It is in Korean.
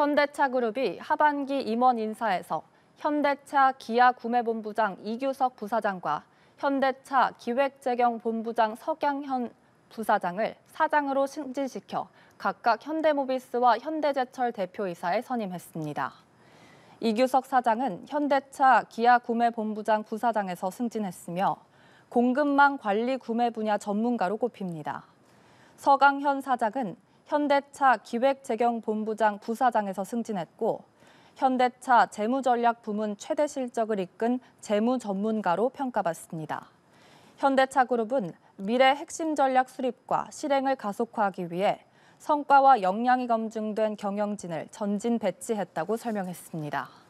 현대차그룹이 하반기 임원 인사에서 현대차 기아 구매본부장 이규석 부사장과 현대차 기획재경본부장 석양현 부사장을 사장으로 승진시켜 각각 현대모비스와 현대제철 대표이사에 선임했습니다. 이규석 사장은 현대차 기아 구매본부장 부사장에서 승진했으며 공급망 관리 구매 분야 전문가로 꼽힙니다. 서강현 사장은 현대차 기획재경본부장 부사장에서 승진했고 현대차 재무전략 부문 최대 실적을 이끈 재무 전문가로 평가받습니다. 현대차 그룹은 미래 핵심 전략 수립과 실행을 가속화하기 위해 성과와 역량이 검증된 경영진을 전진 배치했다고 설명했습니다.